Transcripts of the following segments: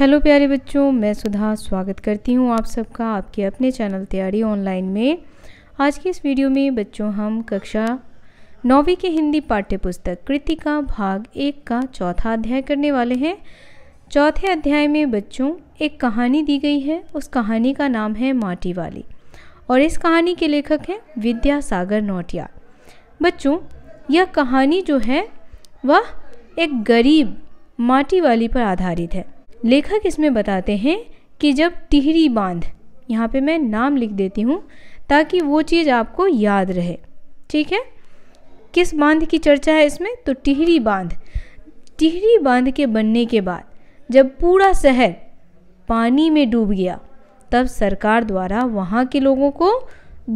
hello प्यारे बच्चों मैं सुधा स्वागत करती हूँ आप सबका आपके अपने चैनल तैयारी ऑनलाइन में आज की इस वीडियो में बच्चों हम कक्षा नौवीं के हिंदी पाठ्य पुस्तक कृतिका भाग एक का चौथा अध्याय करने वाले हैं चौथे अध्याय में बच्चों एक कहानी दी गई है उस कहानी का नाम है माटी वाली और इस कहानी के लेखक हैं विद्यासागर नोटिया बच्चों यह कहानी जो है वह एक गरीब माटी वाली पर आधारित है लेखक इसमें बताते हैं कि जब टिहरी बांध यहाँ पे मैं नाम लिख देती हूँ ताकि वो चीज़ आपको याद रहे ठीक है किस बांध की चर्चा है इसमें तो टिहरी बांध टिहरी बांध के बनने के बाद जब पूरा शहर पानी में डूब गया तब सरकार द्वारा वहाँ के लोगों को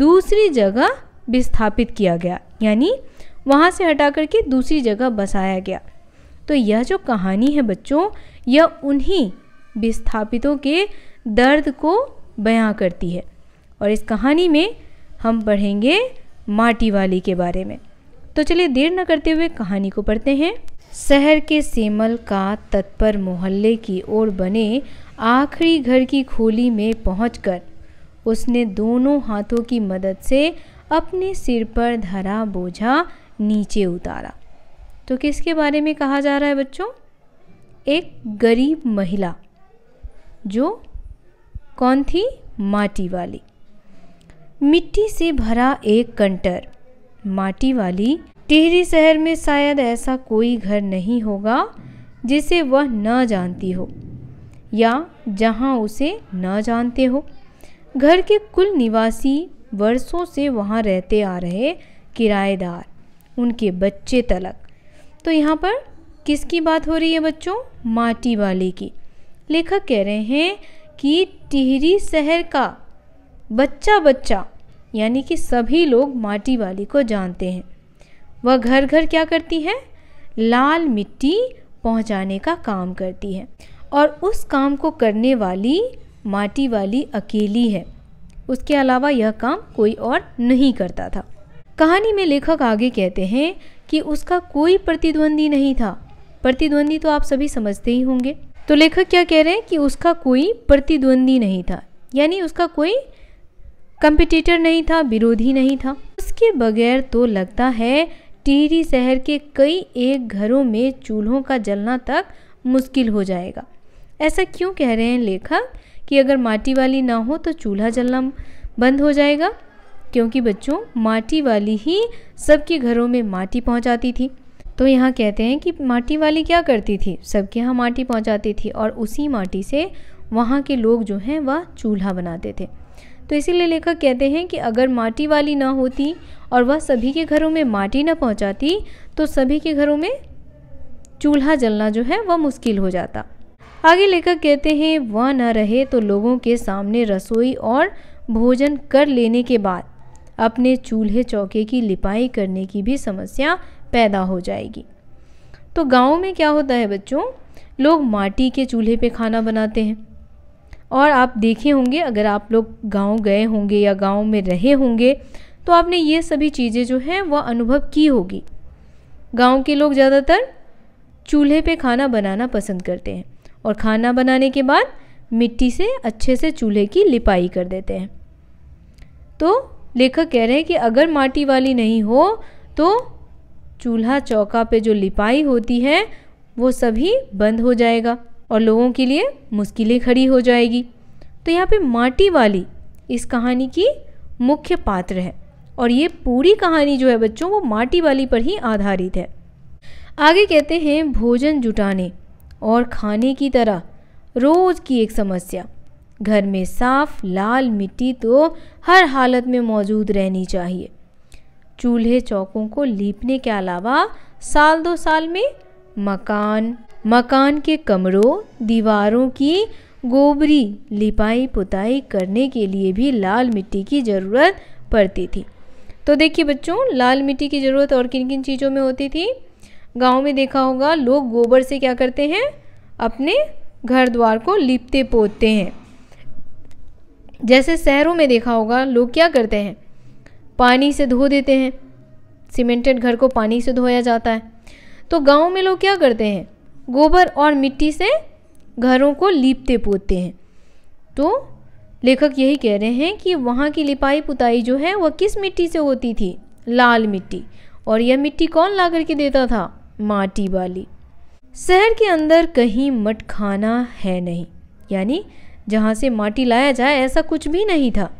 दूसरी जगह विस्थापित किया गया यानी वहाँ से हटा करके दूसरी जगह बसाया गया तो यह जो कहानी है बच्चों यह उन्हीं विस्थापितों के दर्द को बयां करती है और इस कहानी में हम पढ़ेंगे माटी वाली के बारे में तो चलिए देर न करते हुए कहानी को पढ़ते हैं शहर के सेमल का तत्पर मोहल्ले की ओर बने आखिरी घर की खोली में पहुंचकर उसने दोनों हाथों की मदद से अपने सिर पर धरा बोझा नीचे उतारा तो किसके बारे में कहा जा रहा है बच्चों एक गरीब महिला जो कौन थी माटी वाली मिट्टी से भरा एक कंटर माटी वाली टिहरी शहर में शायद ऐसा कोई घर नहीं होगा जिसे वह न जानती हो या जहां उसे न जानते हो घर के कुल निवासी वर्षों से वहां रहते आ रहे किराएदार उनके बच्चे तलक तो यहाँ पर किसकी बात हो रही है बच्चों माटी वाले की लेखक कह रहे हैं कि टिहरी शहर का बच्चा बच्चा यानी कि सभी लोग माटी वाली को जानते हैं वह घर घर क्या करती है लाल मिट्टी पहुंचाने का काम करती है और उस काम को करने वाली माटी वाली अकेली है उसके अलावा यह काम कोई और नहीं करता था कहानी में लेखक आगे कहते हैं कि उसका कोई प्रतिद्वंदी नहीं था प्रतिद्वंदी तो आप सभी समझते ही होंगे तो लेखक क्या कह रहे हैं कि उसका कोई प्रतिद्वंदी नहीं था यानी उसका कोई कंपिटिटर नहीं था विरोधी नहीं था उसके बगैर तो लगता है टिहरी शहर के कई एक घरों में चूल्हों का जलना तक मुश्किल हो जाएगा ऐसा क्यों कह रहे हैं लेखक कि अगर माटी वाली ना हो तो चूल्हा जलना बंद हो जाएगा क्योंकि बच्चों माटी वाली ही सबके घरों में माटी पहुंचाती थी तो यहाँ कहते हैं कि माटी वाली क्या करती थी सबके यहाँ माटी पहुंचाती थी और उसी माटी से वहाँ के लोग जो हैं वह चूल्हा बनाते थे तो इसीलिए लेखक कहते हैं कि अगर माटी वाली ना होती और वह सभी के घरों में माटी ना पहुँचाती तो सभी के घरों में चूल्हा जलना जो है वह मुश्किल हो जाता आगे लेखक कहते हैं वह न रहे तो लोगों के सामने रसोई और भोजन कर लेने के बाद अपने चूल्हे चौके की लिपाई करने की भी समस्या पैदा हो जाएगी तो गाँव में क्या होता है बच्चों लोग माटी के चूल्हे पे खाना बनाते हैं और आप देखे होंगे अगर आप लोग गांव गए होंगे या गांव में रहे होंगे तो आपने ये सभी चीज़ें जो हैं वह अनुभव की होगी गांव के लोग ज़्यादातर चूल्हे पे खाना बनाना पसंद करते हैं और खाना बनाने के बाद मिट्टी से अच्छे से चूल्हे की लिपाई कर देते हैं तो लेखक कह रहे हैं कि अगर माटी वाली नहीं हो तो चूल्हा चौका पे जो लिपाई होती है वो सभी बंद हो जाएगा और लोगों के लिए मुश्किलें खड़ी हो जाएगी तो यहाँ पे माटी वाली इस कहानी की मुख्य पात्र है और ये पूरी कहानी जो है बच्चों वो माटी वाली पर ही आधारित है आगे कहते हैं भोजन जुटाने और खाने की तरह रोज़ की एक समस्या घर में साफ लाल मिट्टी तो हर हालत में मौजूद रहनी चाहिए चूल्हे चौकों को लीपने के अलावा साल दो साल में मकान मकान के कमरों दीवारों की गोबरी लिपाई पुताई करने के लिए भी लाल मिट्टी की ज़रूरत पड़ती थी तो देखिए बच्चों लाल मिट्टी की ज़रूरत और किन किन चीज़ों में होती थी गांव में देखा होगा लोग गोबर से क्या करते हैं अपने घर द्वार को लिपते पोतते हैं जैसे शहरों में देखा होगा लोग क्या करते हैं पानी से धो देते हैं सीमेंटेड घर को पानी से धोया जाता है तो गांव में लोग क्या करते हैं गोबर और मिट्टी से घरों को लीपते पोतते हैं तो लेखक यही कह रहे हैं कि वहाँ की लिपाई पुताई जो है वह किस मिट्टी से होती थी लाल मिट्टी और यह मिट्टी कौन ला करके देता था माटी वाली शहर के अंदर कहीं मटखाना है नहीं यानी जहाँ से माटी लाया जाए ऐसा कुछ भी नहीं था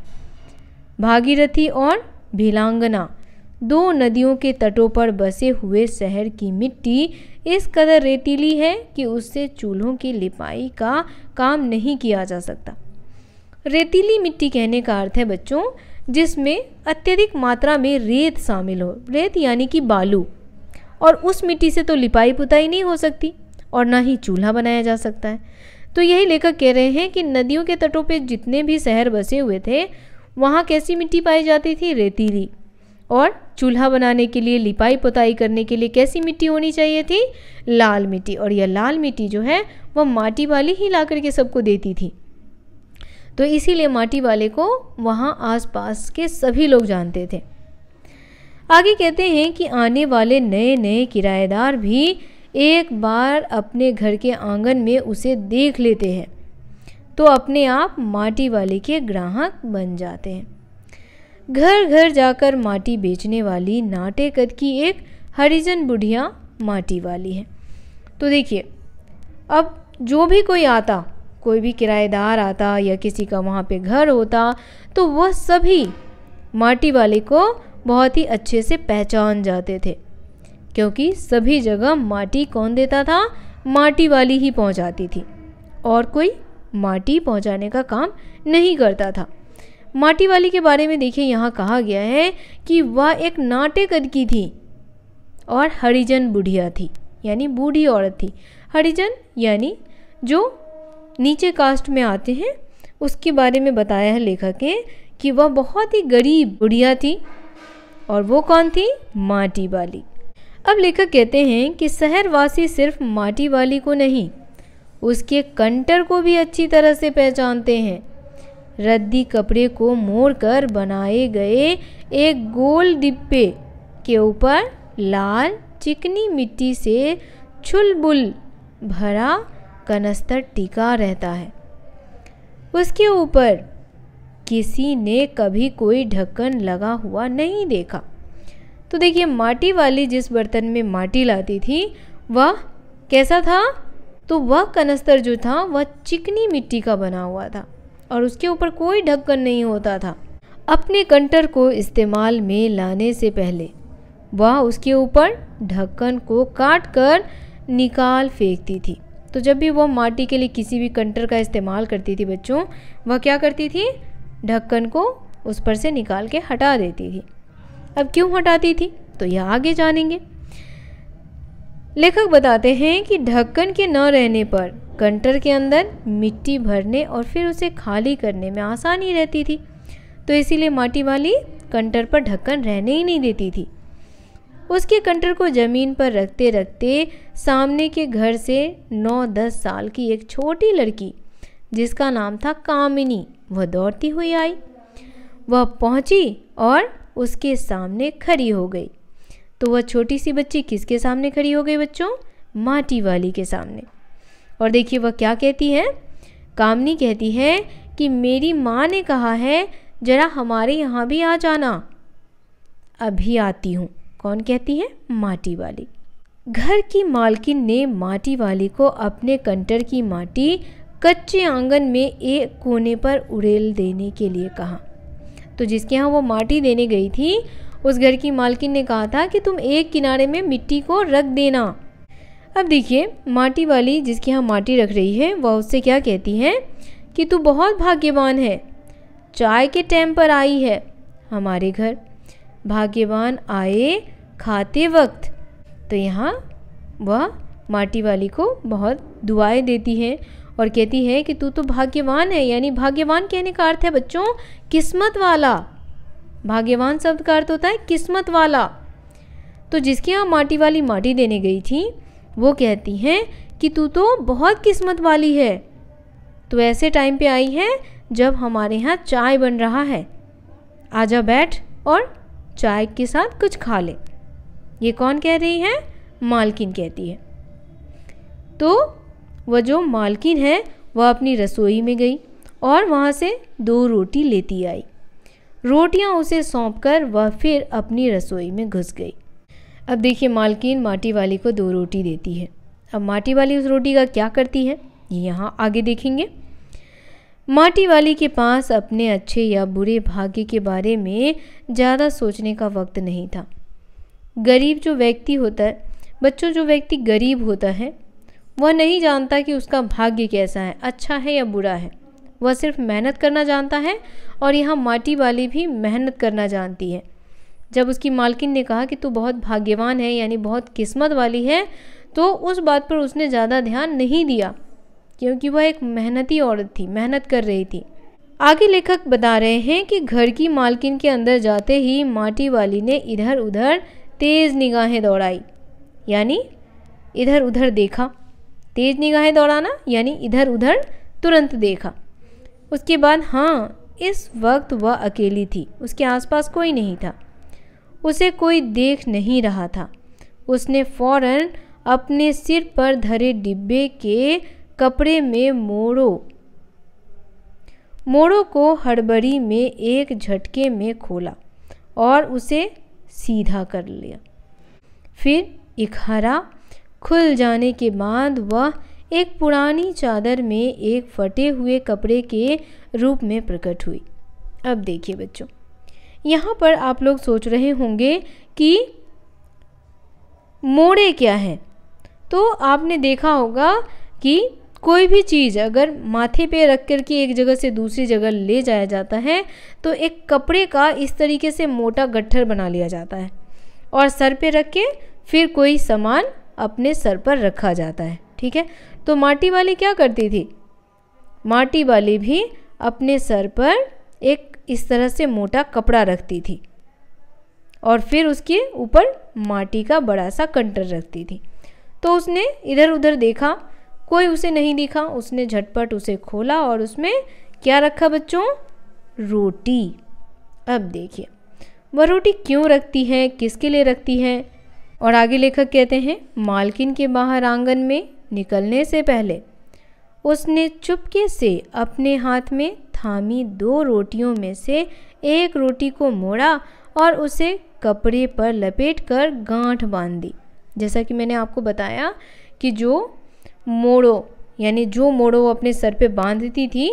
भागीरथी और भीलांगना दो नदियों के तटों पर बसे हुए शहर की मिट्टी इस कदर रेतीली है कि उससे चूल्हों की लिपाई का काम नहीं किया जा सकता रेतीली मिट्टी कहने का अर्थ है बच्चों जिसमें अत्यधिक मात्रा में रेत शामिल हो रेत यानी कि बालू और उस मिट्टी से तो लिपाई पुताई नहीं हो सकती और ना ही चूल्हा बनाया जा सकता है तो यही लेखक कह रहे हैं कि नदियों के तटों पर जितने भी शहर बसे हुए थे वहाँ कैसी मिट्टी पाई जाती थी रेतीली और चूल्हा बनाने के लिए लिपाई पुताई करने के लिए कैसी मिट्टी होनी चाहिए थी लाल मिट्टी और यह लाल मिट्टी जो है वह माटी वाली ही ला करके सबको देती थी तो इसीलिए माटी वाले को वहाँ आसपास के सभी लोग जानते थे आगे कहते हैं कि आने वाले नए नए किराएदार भी एक बार अपने घर के आंगन में उसे देख लेते हैं तो अपने आप माटी वाले के ग्राहक बन जाते हैं घर घर जाकर माटी बेचने वाली नाटे कद की एक हरिजन बुढ़िया माटी वाली है तो देखिए अब जो भी कोई आता कोई भी किराएदार आता या किसी का वहाँ पे घर होता तो वह सभी माटी वाले को बहुत ही अच्छे से पहचान जाते थे क्योंकि सभी जगह माटी कौन देता था माटी वाली ही पहुंचाती थी और कोई माटी पहुंचाने का काम नहीं करता था माटी वाली के बारे में देखिए यहाँ कहा गया है कि वह एक नाटे कद की थी और हरिजन बुढ़िया थी यानी बूढ़ी औरत थी हरिजन यानी जो नीचे कास्ट में आते हैं उसके बारे में बताया है लेखक ने कि वह बहुत ही गरीब बुढ़िया थी और वो कौन थी माटी वाली अब लेखक कहते हैं कि शहरवासी सिर्फ माटी वाली को नहीं उसके कंटर को भी अच्छी तरह से पहचानते हैं रद्दी कपड़े को मोड़कर बनाए गए एक गोल डिब्बे के ऊपर लाल चिकनी मिट्टी से छुलबुल भरा कनस्तर टिका रहता है उसके ऊपर किसी ने कभी कोई ढक्कन लगा हुआ नहीं देखा तो देखिए माटी वाली जिस बर्तन में माटी लाती थी वह कैसा था तो वह कनस्तर जो था वह चिकनी मिट्टी का बना हुआ था और उसके ऊपर कोई ढक्कन नहीं होता था अपने कंटर को इस्तेमाल में लाने से पहले वह उसके ऊपर ढक्कन को काट कर निकाल फेंकती थी तो जब भी वह माटी के लिए किसी भी कंटर का इस्तेमाल करती थी बच्चों वह क्या करती थी ढक्कन को उस पर से निकाल के हटा देती थी अब क्यों हटाती थी तो यह आगे जानेंगे लेखक बताते हैं कि ढक्कन के न रहने पर कंटर के अंदर मिट्टी भरने और फिर उसे खाली करने में आसानी रहती थी तो इसीलिए माटी वाली कंटर पर ढक्कन रहने ही नहीं देती थी उसके कंटर को ज़मीन पर रखते रखते सामने के घर से नौ दस साल की एक छोटी लड़की जिसका नाम था कामिनी वह दौड़ती हुई आई वह पहुंची और उसके सामने खड़ी हो गई तो वह छोटी सी बच्ची किसके सामने खड़ी हो गई बच्चों माटी वाली के सामने और देखिए वह क्या कहती है कामनी कहती है कि मेरी माँ ने कहा है जरा हमारे यहाँ भी आ जाना अभी आती हूँ कौन कहती है माटी वाली घर की मालकिन ने माटी वाली को अपने कंटर की माटी कच्चे आंगन में एक कोने पर उड़ेल देने के लिए कहा तो जिसके यहाँ वो माटी देने गई थी उस घर की मालकिन ने कहा था कि तुम एक किनारे में मिट्टी को रख देना अब देखिए माटी वाली जिसके यहाँ माटी रख रही है वह उससे क्या कहती है कि तू बहुत भाग्यवान है चाय के टाइम पर आई है हमारे घर भाग्यवान आए खाते वक्त तो यहाँ वह माटी वाली को बहुत दुआएं देती है और कहती है कि तू तो भाग्यवान है यानी भाग्यवान कहने का अर्थ है बच्चों किस्मत वाला भाग्यवान शब्द का अर्थ होता है किस्मत वाला तो जिसके यहाँ माटी वाली माटी देने गई थी वो कहती हैं कि तू तो बहुत किस्मत वाली है तो ऐसे टाइम पे आई है जब हमारे यहाँ चाय बन रहा है आजा बैठ और चाय के साथ कुछ खा ले ये कौन कह रही है मालकिन कहती है तो वह जो मालकिन है वह अपनी रसोई में गई और वहाँ से दो रोटी लेती आई रोटियाँ उसे सौंप कर वह फिर अपनी रसोई में घुस गई अब देखिए मालकिन माटी वाली को दो रोटी देती है अब माटी वाली उस रोटी का क्या करती है ये यहाँ आगे देखेंगे माटी वाली के पास अपने अच्छे या बुरे भाग्य के बारे में ज़्यादा सोचने का वक्त नहीं था गरीब जो व्यक्ति होता है बच्चों जो व्यक्ति गरीब होता है वह नहीं जानता कि उसका भाग्य कैसा है अच्छा है या बुरा है वह सिर्फ मेहनत करना जानता है और यहाँ माटी वाली भी मेहनत करना जानती है जब उसकी मालकिन ने कहा कि तू बहुत भाग्यवान है यानी बहुत किस्मत वाली है तो उस बात पर उसने ज़्यादा ध्यान नहीं दिया क्योंकि वह एक मेहनती औरत थी मेहनत कर रही थी आगे लेखक बता रहे हैं कि घर की मालकिन के अंदर जाते ही माटी वाली ने इधर उधर तेज़ निगाहें दौड़ाई यानी इधर उधर देखा तेज निगाहें दौड़ाना यानी इधर उधर तुरंत देखा उसके बाद हाँ इस वक्त वह अकेली थी उसके आसपास कोई नहीं था उसे कोई देख नहीं रहा था उसने फौरन अपने सिर पर धरे डिब्बे के कपड़े में मोड़ो मोड़ो को हड़बड़ी में एक झटके में खोला और उसे सीधा कर लिया फिर इखारा खुल जाने के बाद वह एक पुरानी चादर में एक फटे हुए कपड़े के रूप में प्रकट हुई अब देखिए बच्चों यहाँ पर आप लोग सोच रहे होंगे कि मोड़े क्या हैं तो आपने देखा होगा कि कोई भी चीज़ अगर माथे पे रख कर के एक जगह से दूसरी जगह ले जाया जाता है तो एक कपड़े का इस तरीके से मोटा गट्ठर बना लिया जाता है और सर पे रख के फिर कोई सामान अपने सर पर रखा जाता है ठीक है तो माटी वाली क्या करती थी माटी वाली भी अपने सर पर एक इस तरह से मोटा कपड़ा रखती थी और फिर उसके ऊपर माटी का बड़ा सा कंटर रखती थी तो उसने इधर उधर देखा कोई उसे नहीं दिखा उसने झटपट उसे खोला और उसमें क्या रखा बच्चों रोटी अब देखिए वह रोटी क्यों रखती है किसके लिए रखती है और आगे लेखक कहते हैं मालकिन के बाहर आंगन में निकलने से पहले उसने चुपके से अपने हाथ में थामी दो रोटियों में से एक रोटी को मोड़ा और उसे कपड़े पर लपेट कर गांठ बांध दी जैसा कि मैंने आपको बताया कि जो मोड़ो यानी जो मोड़ो वो अपने सर पे बांधती थी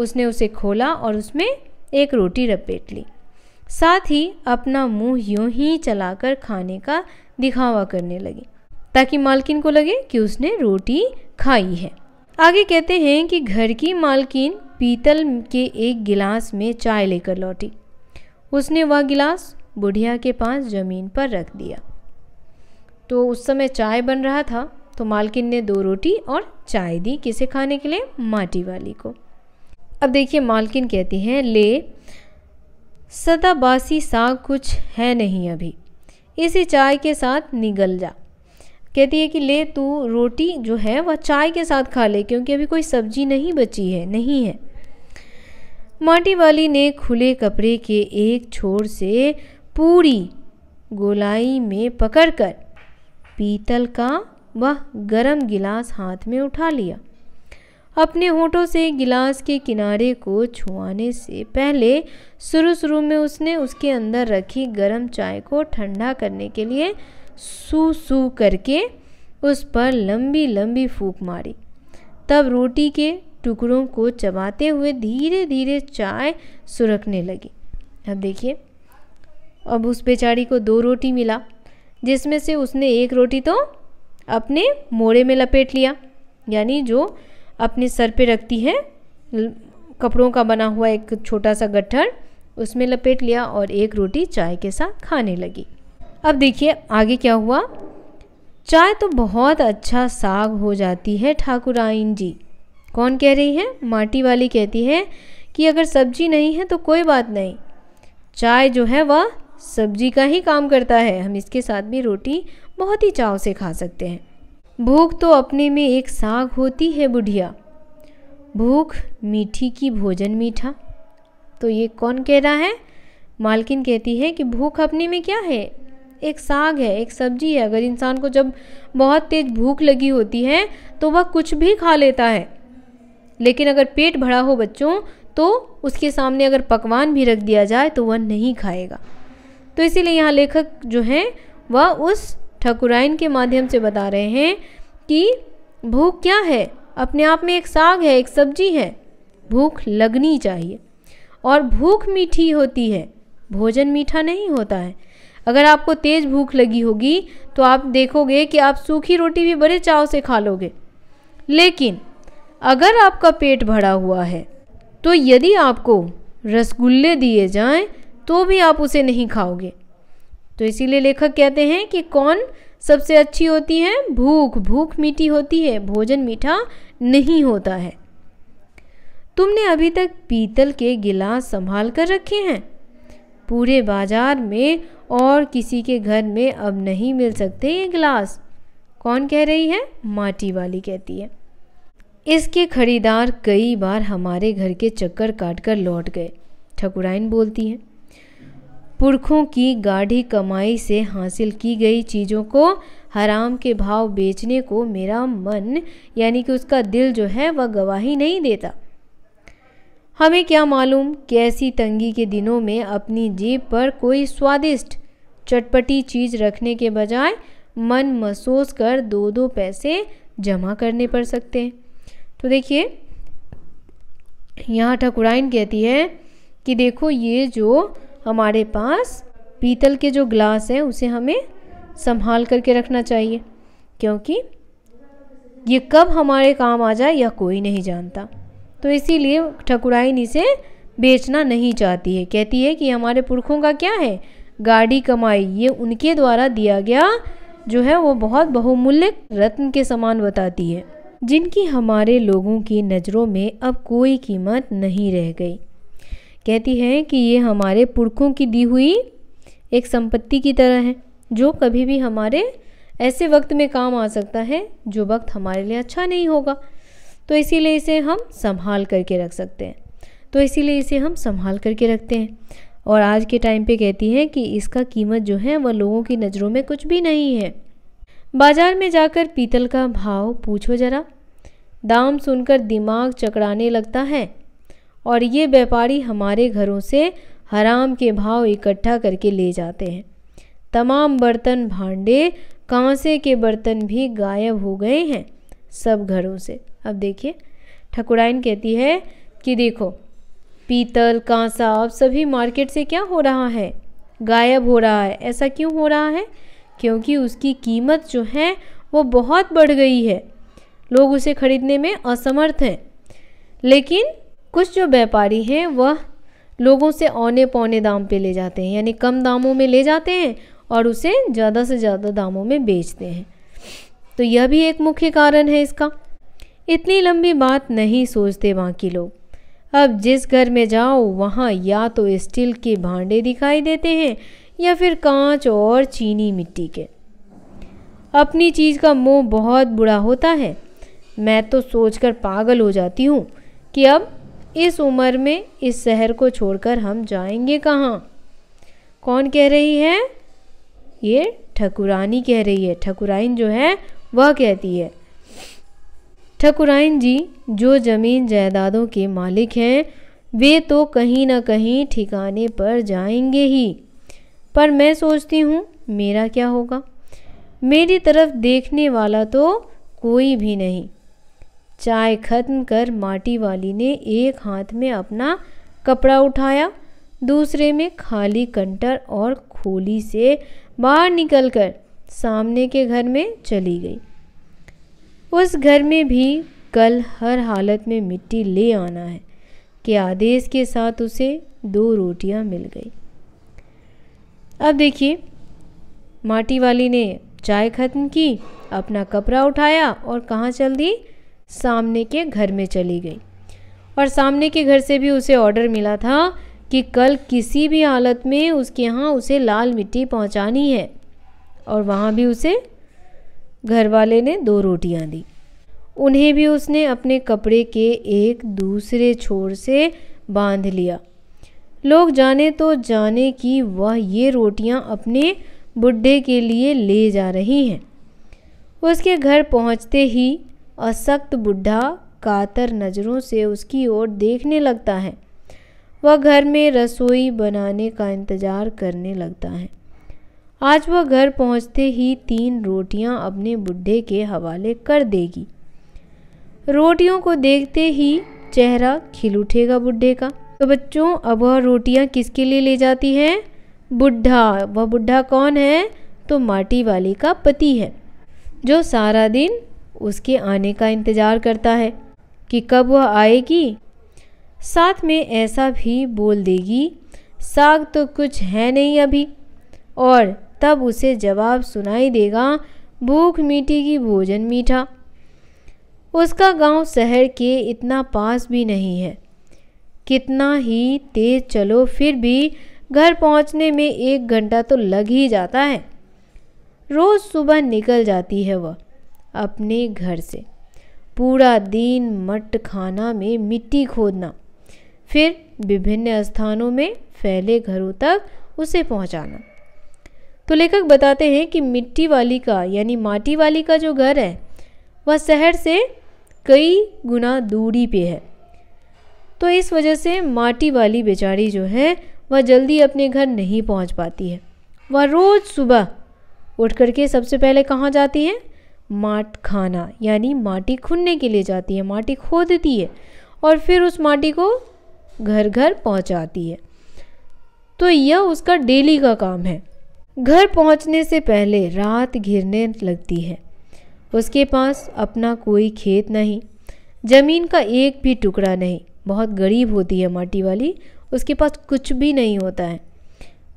उसने उसे खोला और उसमें एक रोटी लपेट ली साथ ही अपना मुंह यूं ही चलाकर खाने का दिखावा करने लगी ताकि मालकिन को लगे कि उसने रोटी खाई है आगे कहते हैं कि घर की मालकिन पीतल के एक गिलास में चाय लेकर लौटी उसने वह गिलास बुढ़िया के पास ज़मीन पर रख दिया तो उस समय चाय बन रहा था तो मालकिन ने दो रोटी और चाय दी किसे खाने के लिए माटी वाली को अब देखिए मालकिन कहती हैं ले सदाबासी साग कुछ है नहीं अभी इसी चाय के साथ निगल जा कहती है कि ले तू रोटी जो है वह चाय के साथ खा ले क्योंकि अभी कोई सब्जी नहीं बची है नहीं है माटी वाली ने खुले कपड़े के एक छोर से पूरी गोलाई में पकड़कर पीतल का वह गरम गिलास हाथ में उठा लिया अपने होठों से गिलास के किनारे को छुआने से पहले शुरू शुरू में उसने उसके अंदर रखी गर्म चाय को ठंडा करने के लिए सू सू करके उस पर लंबी लंबी फूक मारी तब रोटी के टुकड़ों को चबाते हुए धीरे धीरे चाय सुरखने लगी अब देखिए अब उस बेचारी को दो रोटी मिला जिसमें से उसने एक रोटी तो अपने मोड़े में लपेट लिया यानी जो अपने सर पे रखती है कपड़ों का बना हुआ एक छोटा सा गट्ठर उसमें लपेट लिया और एक रोटी चाय के साथ खाने लगी अब देखिए आगे क्या हुआ चाय तो बहुत अच्छा साग हो जाती है ठाकुराइन जी कौन कह रही है माटी वाली कहती है कि अगर सब्जी नहीं है तो कोई बात नहीं चाय जो है वह सब्जी का ही काम करता है हम इसके साथ भी रोटी बहुत ही चाव से खा सकते हैं भूख तो अपने में एक साग होती है बुढ़िया भूख मीठी की भोजन मीठा तो ये कौन कह रहा है मालकिन कहती है कि भूख अपने में क्या है एक साग है एक सब्जी है अगर इंसान को जब बहुत तेज़ भूख लगी होती है तो वह कुछ भी खा लेता है लेकिन अगर पेट भरा हो बच्चों तो उसके सामने अगर पकवान भी रख दिया जाए तो वह नहीं खाएगा तो इसीलिए यहाँ लेखक जो हैं वह उस ठकुराइन के माध्यम से बता रहे हैं कि भूख क्या है अपने आप में एक साग है एक सब्जी है भूख लगनी चाहिए और भूख मीठी होती है भोजन मीठा नहीं होता है अगर आपको तेज़ भूख लगी होगी तो आप देखोगे कि आप सूखी रोटी भी बड़े चाव से खा लोगे लेकिन अगर आपका पेट भरा हुआ है तो यदि आपको रसगुल्ले दिए जाएं तो भी आप उसे नहीं खाओगे तो इसीलिए लेखक कहते हैं कि कौन सबसे अच्छी होती है भूख भूख मीठी होती है भोजन मीठा नहीं होता है तुमने अभी तक पीतल के गिलास संभाल कर रखे हैं पूरे बाजार में और किसी के घर में अब नहीं मिल सकते ये गिलास कौन कह रही है माटी वाली कहती है इसके खरीदार कई बार हमारे घर के चक्कर काट कर लौट गए ठकुराइन बोलती हैं पुरखों की गाढ़ी कमाई से हासिल की गई चीज़ों को हराम के भाव बेचने को मेरा मन यानी कि उसका दिल जो है वह गवाही नहीं देता हमें क्या मालूम कैसी तंगी के दिनों में अपनी जेब पर कोई स्वादिष्ट चटपटी चीज़ रखने के बजाय मन महसूस कर दो दो पैसे जमा करने पड़ सकते हैं तो देखिए यहाँ ठकुराइन कहती है कि देखो ये जो हमारे पास पीतल के जो ग्लास है उसे हमें संभाल करके रखना चाहिए क्योंकि ये कब हमारे काम आ जाए यह कोई नहीं जानता तो इसीलिए ठकुराइन इसे बेचना नहीं चाहती है कहती है कि हमारे पुरखों का क्या है गाड़ी कमाई ये उनके द्वारा दिया गया जो है वो बहुत बहुमूल्य रत्न के समान बताती है जिनकी हमारे लोगों की नज़रों में अब कोई कीमत नहीं रह गई कहती हैं कि ये हमारे पुरखों की दी हुई एक संपत्ति की तरह है जो कभी भी हमारे ऐसे वक्त में काम आ सकता है जो वक्त हमारे लिए अच्छा नहीं होगा तो इसीलिए इसे हम संभाल करके रख सकते हैं तो इसीलिए इसे हम संभाल करके रखते हैं और आज के टाइम पे कहती हैं कि इसका कीमत जो है वह लोगों की नज़रों में कुछ भी नहीं है बाजार में जाकर पीतल का भाव पूछो ज़रा दाम सुनकर दिमाग चकड़ाने लगता है और ये व्यापारी हमारे घरों से हराम के भाव इकट्ठा करके ले जाते हैं तमाम बर्तन भांडे कांसे के बर्तन भी गायब हो गए हैं सब घरों से अब देखिए ठकुराइन कहती है कि देखो पीतल कांसा अब सभी मार्केट से क्या हो रहा है गायब हो रहा है ऐसा क्यों हो रहा है क्योंकि उसकी कीमत जो है वो बहुत बढ़ गई है लोग उसे खरीदने में असमर्थ हैं लेकिन कुछ जो व्यापारी हैं वह लोगों से औने पौने दाम पे ले जाते हैं यानी कम दामों में ले जाते हैं और उसे ज़्यादा से ज़्यादा दामों में बेचते हैं तो यह भी एक मुख्य कारण है इसका इतनी लंबी बात नहीं सोचते बाकी लोग अब जिस घर में जाओ वहाँ या तो स्टील के भांडे दिखाई देते हैं या फिर कांच और चीनी मिट्टी के अपनी चीज़ का मोह बहुत बुरा होता है मैं तो सोचकर पागल हो जाती हूँ कि अब इस उम्र में इस शहर को छोड़कर हम जाएंगे कहाँ कौन कह रही है ये ठकुरानी कह रही है ठकुराइन जो है वह कहती है ठकुराइन जी जो जमीन जायदादों के मालिक हैं वे तो कहीं ना कहीं ठिकाने पर जाएंगे ही पर मैं सोचती हूँ मेरा क्या होगा मेरी तरफ देखने वाला तो कोई भी नहीं चाय खत्म कर माटी वाली ने एक हाथ में अपना कपड़ा उठाया दूसरे में खाली कंटर और खोली से बाहर निकलकर सामने के घर में चली गई उस घर में भी कल हर हालत में मिट्टी ले आना है के आदेश के साथ उसे दो रोटियां मिल गई अब देखिए माटी वाली ने चाय खत्म की अपना कपड़ा उठाया और कहाँ चल दी सामने के घर में चली गई और सामने के घर से भी उसे ऑर्डर मिला था कि कल किसी भी हालत में उसके यहाँ उसे लाल मिट्टी पहुँचानी है और वहाँ भी उसे घर वाले ने दो रोटियाँ दी उन्हें भी उसने अपने कपड़े के एक दूसरे छोर से बांध लिया लोग जाने तो जाने कि वह ये रोटियाँ अपने बुढ़े के लिए ले जा रही हैं उसके घर पहुँचते ही असक्त बुढ़ा कातर नज़रों से उसकी ओर देखने लगता है वह घर में रसोई बनाने का इंतज़ार करने लगता है आज वह घर पहुंचते ही तीन रोटियां अपने बुढ़े के हवाले कर देगी रोटियों को देखते ही चेहरा खिल उठेगा बुढ़े का तो बच्चों अब वह रोटियां किसके लिए ले जाती हैं बुढ़ा वह बुढ़ा कौन है तो माटी वाली का पति है जो सारा दिन उसके आने का इंतज़ार करता है कि कब वह आएगी साथ में ऐसा भी बोल देगी साग तो कुछ है नहीं अभी और तब उसे जवाब सुनाई देगा भूख मीठी की भोजन मीठा उसका गांव शहर के इतना पास भी नहीं है कितना ही तेज चलो फिर भी घर पहुंचने में एक घंटा तो लग ही जाता है रोज़ सुबह निकल जाती है वह अपने घर से पूरा दिन मट खाना में मिट्टी खोदना फिर विभिन्न स्थानों में फैले घरों तक उसे पहुंचाना तो लेखक बताते हैं कि मिट्टी वाली का यानी माटी वाली का जो घर है वह शहर से कई गुना दूरी पे है तो इस वजह से माटी वाली बेचारी जो है वह जल्दी अपने घर नहीं पहुंच पाती है वह रोज़ सुबह उठ करके सबसे पहले कहाँ जाती है माट खाना यानी माटी खुनने के लिए जाती है माटी खोदती है और फिर उस माटी को घर घर पहुंचाती है तो यह उसका डेली का काम है घर पहुंचने से पहले रात घिरने लगती है उसके पास अपना कोई खेत नहीं ज़मीन का एक भी टुकड़ा नहीं बहुत गरीब होती है माटी वाली उसके पास कुछ भी नहीं होता है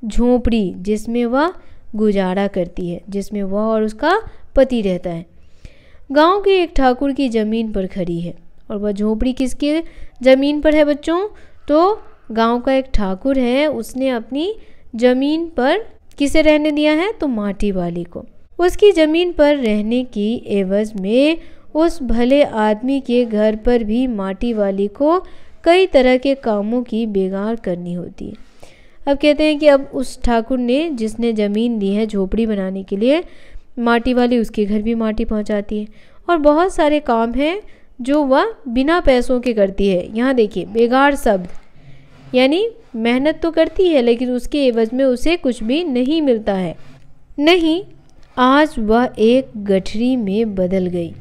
झोपड़ी जिसमें वह गुजारा करती है जिसमें वह और उसका पति रहता है गांव के एक ठाकुर की ज़मीन पर खड़ी है और वह झोपड़ी किसके ज़मीन पर है बच्चों तो गांव का एक ठाकुर है उसने अपनी ज़मीन पर किसे रहने दिया है तो माटी वाली को उसकी ज़मीन पर रहने की एवज में उस भले आदमी के घर पर भी माटी वाली को कई तरह के कामों की बेगार करनी होती है अब कहते हैं कि अब उस ठाकुर ने जिसने ज़मीन दी है झोपड़ी बनाने के लिए माटी वाली उसके घर भी माटी पहुंचाती है और बहुत सारे काम हैं जो वह बिना पैसों के करती है यहाँ देखिए बेगार शब्द यानी मेहनत तो करती है लेकिन उसके एवज में उसे कुछ भी नहीं मिलता है नहीं आज वह एक गठरी में बदल गई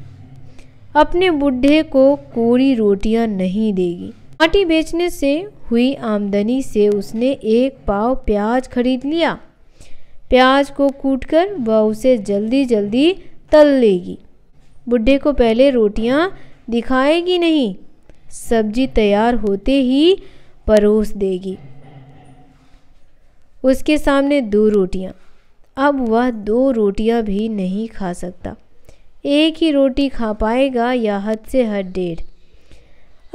अपने बुढ़े को कोरी रोटियां नहीं देगी माटी बेचने से हुई आमदनी से उसने एक पाव प्याज खरीद लिया प्याज को कूटकर वह उसे जल्दी जल्दी तल लेगी बुढ़े को पहले रोटियां दिखाएगी नहीं सब्जी तैयार होते ही परोस देगी उसके सामने दो रोटियां अब वह दो रोटियां भी नहीं खा सकता एक ही रोटी खा पाएगा या हद से हद डेढ़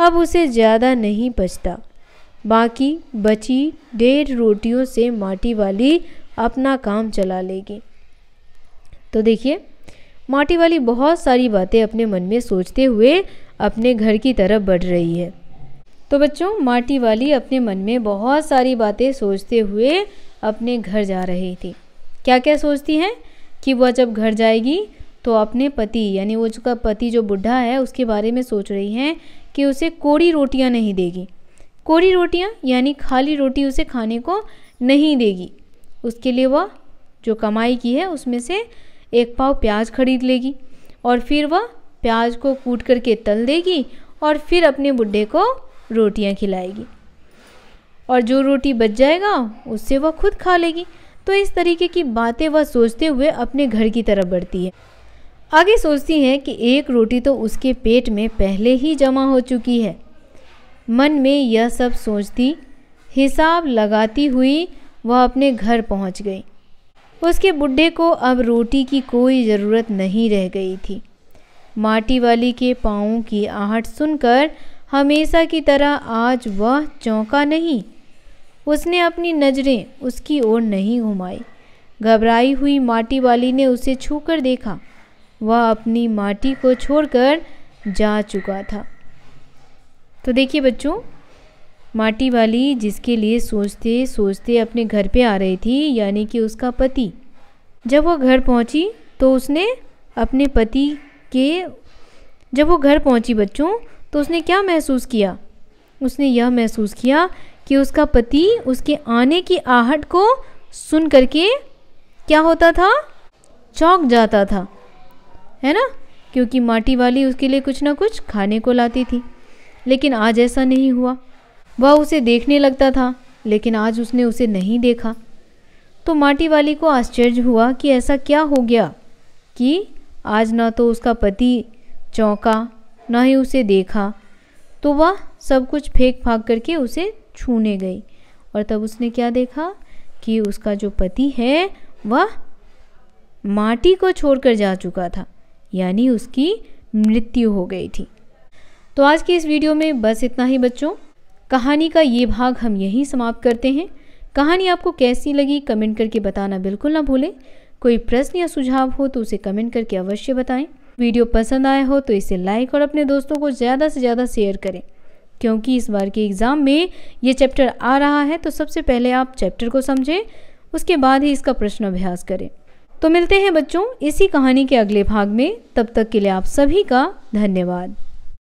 अब उसे ज़्यादा नहीं पचता बाकी बची डेढ़ रोटियों से माटी वाली अपना काम चला लेगी तो देखिए माटी वाली बहुत सारी बातें अपने मन में सोचते हुए अपने घर की तरफ बढ़ रही है तो बच्चों माटी वाली अपने मन में बहुत सारी बातें सोचते हुए अपने घर जा रही थी क्या क्या सोचती हैं कि वह जब घर जाएगी तो अपने पति यानी वो उसका पति जो बुढ़ा है उसके बारे में सोच रही हैं कि उसे कोड़ी रोटियां नहीं देगी कोड़ी रोटियां यानी खाली रोटी उसे खाने को नहीं देगी उसके लिए वह जो कमाई की है उसमें से एक पाव प्याज खरीद लेगी और फिर वह प्याज को कूट करके तल देगी और फिर अपने बुढ़े को रोटियां खिलाएगी और जो रोटी बच जाएगा उससे वह खुद खा लेगी तो इस तरीके की बातें वह सोचते हुए अपने घर की तरफ बढ़ती है आगे सोचती हैं कि एक रोटी तो उसके पेट में पहले ही जमा हो चुकी है मन में यह सब सोचती हिसाब लगाती हुई वह अपने घर पहुंच गई उसके बुढ़े को अब रोटी की कोई ज़रूरत नहीं रह गई थी माटी वाली के पाँव की आहट सुनकर हमेशा की तरह आज वह चौंका नहीं उसने अपनी नज़रें उसकी ओर नहीं घुमाई घबराई हुई माटी वाली ने उसे छूकर देखा वह अपनी माटी को छोड़कर जा चुका था तो देखिए बच्चों माटी वाली जिसके लिए सोचते सोचते अपने घर पे आ रही थी यानी कि उसका पति जब वो घर पहुंची तो उसने अपने पति के जब वो घर पहुंची बच्चों तो उसने क्या महसूस किया उसने यह महसूस किया कि उसका पति उसके आने की आहट को सुन करके क्या होता था चौंक जाता था है ना क्योंकि माटी वाली उसके लिए कुछ ना कुछ खाने को लाती थी लेकिन आज ऐसा नहीं हुआ वह उसे देखने लगता था लेकिन आज उसने उसे नहीं देखा तो माटी वाली को आश्चर्य हुआ कि ऐसा क्या हो गया कि आज ना तो उसका पति चौंका ना ही उसे देखा तो वह सब कुछ फेंक फाँक करके उसे छूने गई और तब उसने क्या देखा कि उसका जो पति है वह माटी को छोड़कर जा चुका था यानी उसकी मृत्यु हो गई थी तो आज की इस वीडियो में बस इतना ही बच्चों कहानी का ये भाग हम यहीं समाप्त करते हैं कहानी आपको कैसी लगी कमेंट करके बताना बिल्कुल ना भूलें कोई प्रश्न या सुझाव हो तो उसे कमेंट करके अवश्य बताएं वीडियो पसंद आया हो तो इसे लाइक और अपने दोस्तों को ज़्यादा से ज़्यादा शेयर करें क्योंकि इस बार के एग्ज़ाम में ये चैप्टर आ रहा है तो सबसे पहले आप चैप्टर को समझें उसके बाद ही इसका प्रश्न अभ्यास करें तो मिलते हैं बच्चों इसी कहानी के अगले भाग में तब तक के लिए आप सभी का धन्यवाद